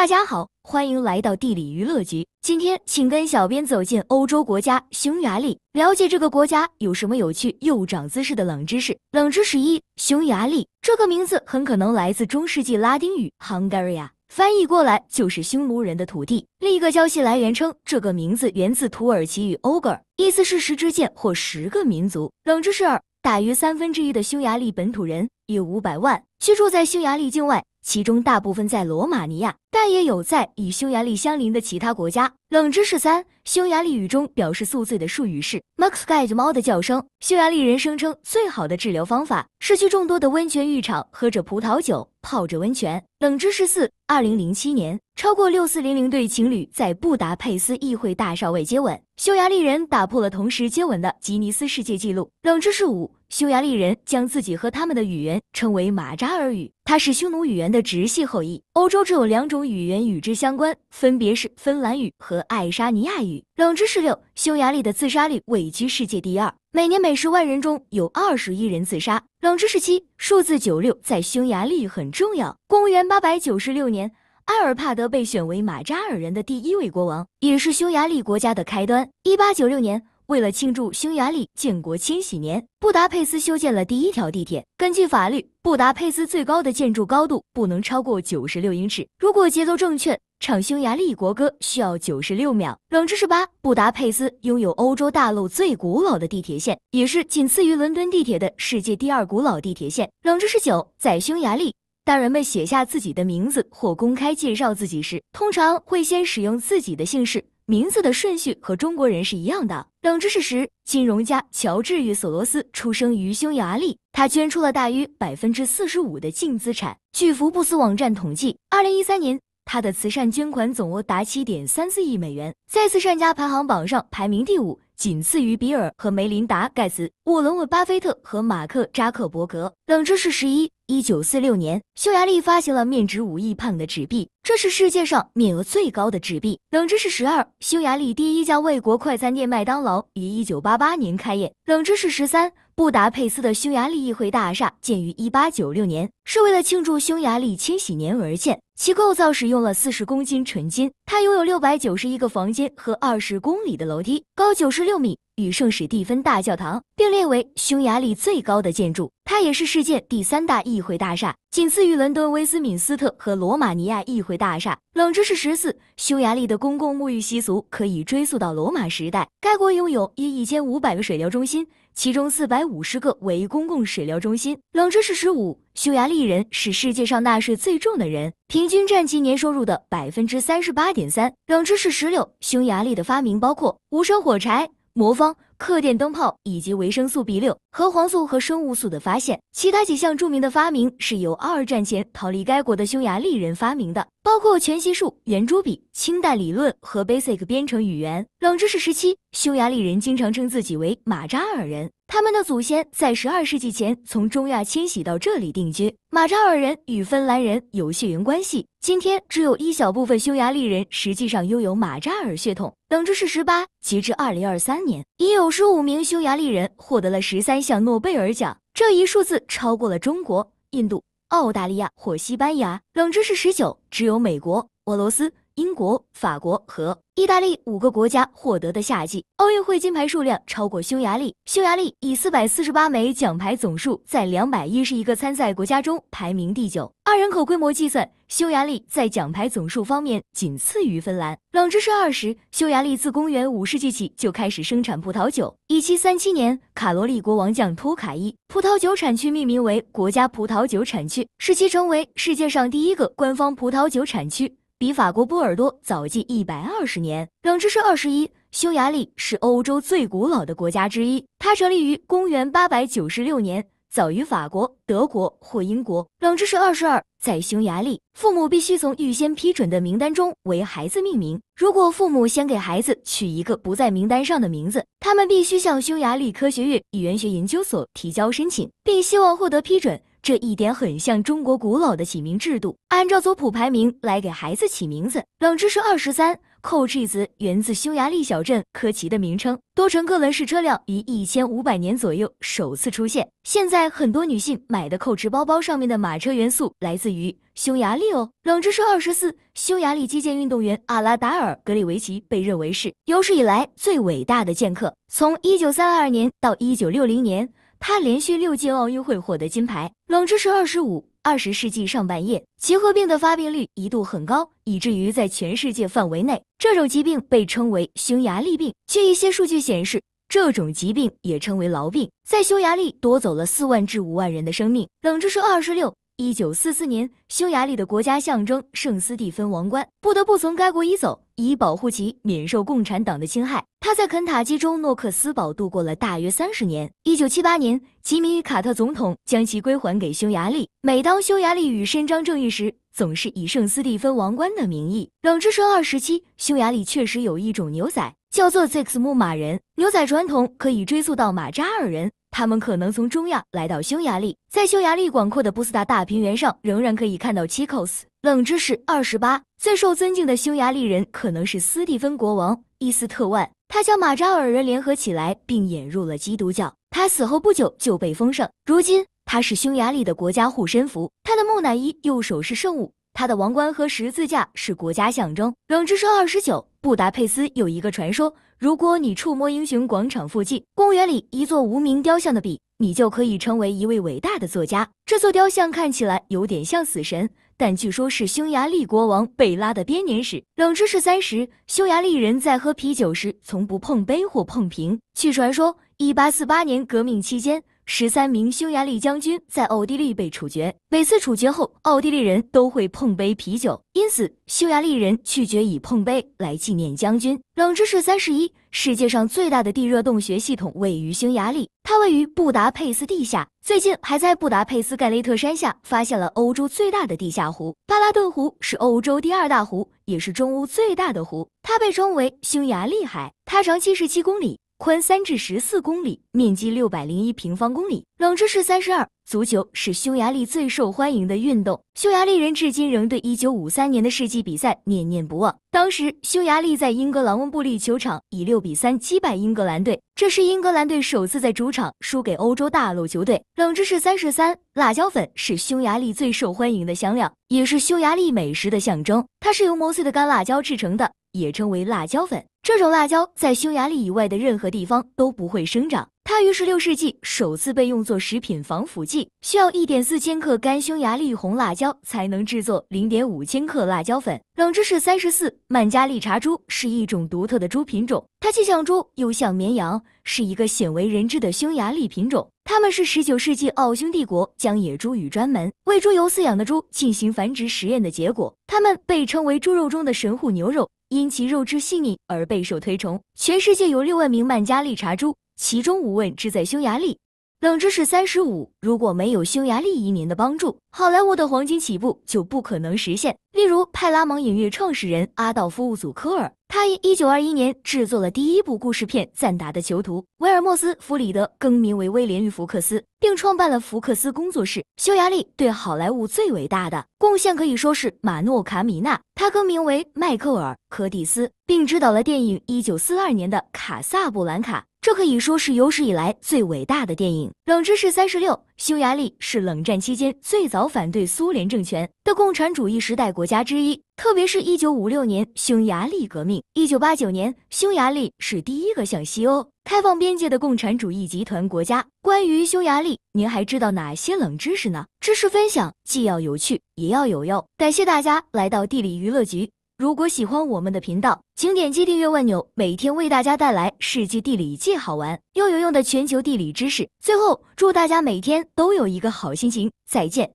大家好，欢迎来到地理娱乐局。今天，请跟小编走进欧洲国家匈牙利，了解这个国家有什么有趣又长姿势的冷知识。冷知识一：匈牙利这个名字很可能来自中世纪拉丁语 h u n g a r i a 翻译过来就是匈奴人的土地。另一个消息来源称，这个名字源自土耳其语 Oger，意思是十支箭或十个民族。冷知识二：大约三分之一的匈牙利本土人有五百万居住在匈牙利境外。其中大部分在罗马尼亚，但也有在与匈牙利相邻的其他国家。冷知识三：匈牙利语中表示宿醉的术语是 m a x g a i d 猫的叫声。匈牙利人声称最好的治疗方法是去众多的温泉浴场，喝着葡萄酒，泡着温泉。冷知识四：二零零七年，超过六四零零对情侣在布达佩斯议会大少尉接吻，匈牙利人打破了同时接吻的吉尼斯世界纪录。冷知识五。匈牙利人将自己和他们的语言称为马扎尔语，它是匈奴语言的直系后裔。欧洲只有两种语言与之相关，分别是芬兰语和爱沙尼亚语。冷知识六：匈牙利的自杀率位居世界第二，每年每十万人中有二十一人自杀。冷知识七：数字九六在匈牙利很重要。公元八百九十六年，阿尔帕德被选为马扎尔人的第一位国王，也是匈牙利国家的开端。一八九六年。为了庆祝匈牙利建国千禧年，布达佩斯修建了第一条地铁。根据法律，布达佩斯最高的建筑高度不能超过九十六英尺。如果节奏正确，唱匈牙利国歌需要九十六秒。冷知识八：布达佩斯拥有欧洲大陆最古老的地铁线，也是仅次于伦敦地铁的世界第二古老地铁线。冷知识九：在匈牙利，当人们写下自己的名字或公开介绍自己时，通常会先使用自己的姓氏。名字的顺序和中国人是一样的。冷知识时，金融家乔治与索罗斯出生于匈牙利，他捐出了大约百分之四十五的净资产。据福布斯网站统计，二零一三年他的慈善捐款总额达七点三四亿美元，在慈善家排行榜上排名第五，仅次于比尔和梅琳达·盖茨、沃伦·巴菲特和马克·扎克伯格。冷知识十一。一九四六年，匈牙利发行了面值五亿磅的纸币，这是世界上面额最高的纸币。冷知识十二：匈牙利第一家外国快餐店麦当劳于一九八八年开业。冷知识十三。布达佩斯的匈牙利议会大厦建于1896年，是为了庆祝匈牙利清洗年而建。其构造使用了40公斤纯金。它拥有691个房间和20公里的楼梯，高96米，与圣史蒂芬大教堂并列为匈牙利最高的建筑。它也是世界第三大议会大厦，仅次于伦敦威斯敏斯特和罗马尼亚议会大厦。冷知识十四：匈牙利的公共沐浴习俗可以追溯到罗马时代。该国拥有一千五百个水疗中心，其中四百。百五十个为公共水疗中心。冷知识十五：匈牙利人是世界上纳税最重的人，平均占其年收入的百分之三十八点三。冷知识十六：匈牙利的发明包括无声火柴、魔方、客电灯泡以及维生素 B 六、核黄素和生物素的发现。其他几项著名的发明是由二战前逃离该国的匈牙利人发明的，包括全息术、圆珠笔、氢弹理论和 Basic 编程语言。冷知识十七：匈牙利人经常称自己为马扎尔人。他们的祖先在十二世纪前从中亚迁徙到这里定居。马扎尔人与芬兰人有血缘关系。今天只有一小部分匈牙利人实际上拥有马扎尔血统。冷知识十八：截至二零二三年，已有十五名匈牙利人获得了十三项诺贝尔奖，这一数字超过了中国、印度、澳大利亚或西班牙。冷知识十九：只有美国、俄罗斯。英国、法国和意大利五个国家获得的夏季奥运会金牌数量超过匈牙利。匈牙利以四百四十八枚奖牌总数，在两百一十一个参赛国家中排名第九。按人口规模计算，匈牙利在奖牌总数方面仅次于芬兰。冷知识二十：匈牙利自公元五世纪起就开始生产葡萄酒。一七三七年，卡罗利国王将托卡伊葡萄酒产区命名为国家葡萄酒产区，使其成为世界上第一个官方葡萄酒产区。比法国波尔多早近一百二十年。冷知识二十一：匈牙利是欧洲最古老的国家之一，它成立于公元八百九十六年，早于法国、德国或英国。冷知识二十二：在匈牙利，父母必须从预先批准的名单中为孩子命名。如果父母先给孩子取一个不在名单上的名字，他们必须向匈牙利科学院语言学研究所提交申请，并希望获得批准。这一点很像中国古老的起名制度，按照族谱排名来给孩子起名字。冷知识二十三：蔻驰词源自匈牙利小镇科奇的名称。多乘客轮式车辆于一千五百年左右首次出现。现在很多女性买的 c 驰包包上面的马车元素来自于匈牙利哦。冷知识二十四：匈牙利击剑运动员阿拉达尔·格里维奇被认为是有史以来最伟大的剑客。从一九三二年到一九六零年。他连续六届奥运会获得金牌。冷知识二十五：二十世纪上半叶，结核病的发病率一度很高，以至于在全世界范围内，这种疾病被称为“匈牙利病”。据一些数据显示，这种疾病也称为“痨病”。在匈牙利，夺走了四万至五万人的生命。冷知识二十六。一九四四年，匈牙利的国家象征圣斯蒂芬王冠不得不从该国移走，以保护其免受共产党的侵害。他在肯塔基州诺克斯堡度过了大约三十年。一九七八年，吉米·卡特总统将其归还给匈牙利。每当匈牙利与伸张正义时，总是以圣斯蒂芬王冠的名义。冷知识二十七：匈牙利确实有一种牛仔。叫做 z i x 牧马人牛仔传统可以追溯到马扎尔人，他们可能从中亚来到匈牙利，在匈牙利广阔的布斯达大平原上，仍然可以看到 i cos。冷知识二十八，最受尊敬的匈牙利人可能是斯蒂芬国王伊斯特万，他将马扎尔人联合起来，并引入了基督教。他死后不久就被封圣，如今他是匈牙利的国家护身符。他的木乃伊右手是圣物，他的王冠和十字架是国家象征。冷知识二十九。布达佩斯有一个传说：如果你触摸英雄广场附近公园里一座无名雕像的笔，你就可以成为一位伟大的作家。这座雕像看起来有点像死神，但据说是匈牙利国王贝拉的编年史。冷知识三十：匈牙利人在喝啤酒时从不碰杯或碰瓶。据传说，一八四八年革命期间。十三名匈牙利将军在奥地利被处决。每次处决后，奥地利人都会碰杯啤酒，因此匈牙利人拒绝以碰杯来纪念将军。冷知识三十一：世界上最大的地热洞穴系统位于匈牙利，它位于布达佩斯地下。最近还在布达佩斯盖雷特山下发现了欧洲最大的地下湖——巴拉顿湖，是欧洲第二大湖，也是中欧最大的湖。它被称为匈牙利海，它长七十七公里。宽三至十四公里，面积六百零一平方公里。冷知识三十二：足球是匈牙利最受欢迎的运动，匈牙利人至今仍对一九五三年的世纪比赛念念不忘。当时匈牙利在英格兰温布利球场以六比三击败英格兰队，这是英格兰队首次在主场输给欧洲大陆球队。冷知识三十三：辣椒粉是匈牙利最受欢迎的香料，也是匈牙利美食的象征。它是由磨碎的干辣椒制成的，也称为辣椒粉。这种辣椒在匈牙利以外的任何地方都不会生长。它于十六世纪首次被用作食品防腐剂，需要一点四千克干匈牙利红辣椒才能制作零点五千克辣椒粉。冷知识三十四：曼加利茶猪是一种独特的猪品种，它既像猪又像绵羊，是一个鲜为人知的匈牙利品种。它们是十九世纪奥匈帝国将野猪与专门喂猪油饲养的猪进行繁殖实验的结果。它们被称为猪肉中的神户牛肉，因其肉质细腻而备受推崇。全世界有六万名曼加利茶猪。其中无问志在匈牙利。冷知识三十五：如果没有匈牙利移民的帮助，好莱坞的黄金起步就不可能实现。例如，派拉蒙影业创始人阿道夫·祖科尔，他于一九二一年制作了第一部故事片《赞达的囚徒》。威尔莫斯·弗里德更名为威廉与福克斯，并创办了福克斯工作室。匈牙利对好莱坞最伟大的贡献可以说是马诺卡米纳，他更名为迈克尔·柯蒂斯，并执导了电影一九四二年的《卡萨布兰卡》。这可以说是有史以来最伟大的电影。冷知识三十六：匈牙利是冷战期间最早反对苏联政权的共产主义时代国家之一，特别是1956年匈牙利革命。1989年，匈牙利是第一个向西欧开放边界的共产主义集团国家。关于匈牙利，您还知道哪些冷知识呢？知识分享既要有趣，也要有用。感谢大家来到地理娱乐局。如果喜欢我们的频道，请点击订阅按钮，每天为大家带来世界地理既好玩又有用的全球地理知识。最后，祝大家每天都有一个好心情，再见。